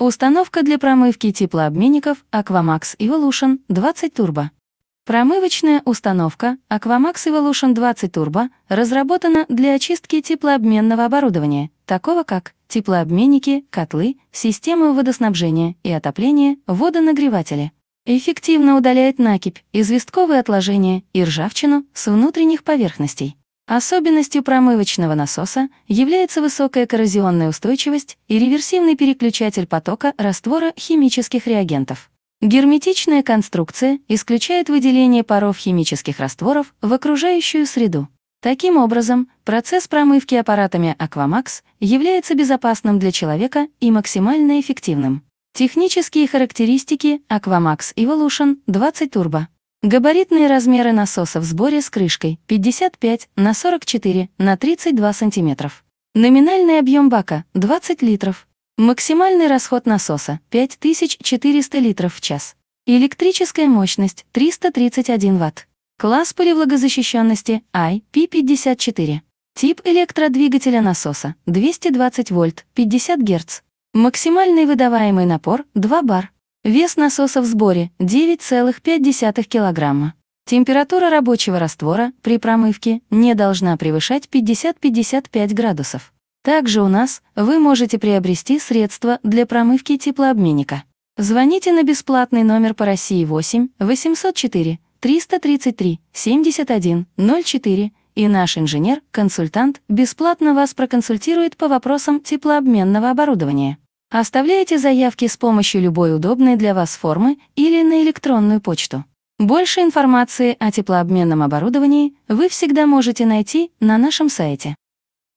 Установка для промывки теплообменников Aquamax Evolution 20 Turbo. Промывочная установка Aquamax Evolution 20 Turbo разработана для очистки теплообменного оборудования, такого как теплообменники, котлы, системы водоснабжения и отопления, водонагреватели. Эффективно удаляет накипь, известковые отложения и ржавчину с внутренних поверхностей. Особенностью промывочного насоса является высокая коррозионная устойчивость и реверсивный переключатель потока раствора химических реагентов. Герметичная конструкция исключает выделение паров химических растворов в окружающую среду. Таким образом, процесс промывки аппаратами Aquamax является безопасным для человека и максимально эффективным. Технические характеристики Aquamax Evolution 20 Turbo. Габаритные размеры насоса в сборе с крышкой 55 на 44 на 32 см. Номинальный объем бака 20 литров. Максимальный расход насоса 5400 литров в час. Электрическая мощность 331 Вт. Класс полевлагозащищенности IP54. Тип электродвигателя насоса 220 вольт 50 Гц. Максимальный выдаваемый напор 2 бар. Вес насоса в сборе 9,5 кг. Температура рабочего раствора при промывке не должна превышать 50-55 градусов. Также у нас вы можете приобрести средства для промывки теплообменника. Звоните на бесплатный номер по России 8 804 333 71 04 и наш инженер-консультант бесплатно вас проконсультирует по вопросам теплообменного оборудования. Оставляйте заявки с помощью любой удобной для вас формы или на электронную почту. Больше информации о теплообменном оборудовании вы всегда можете найти на нашем сайте.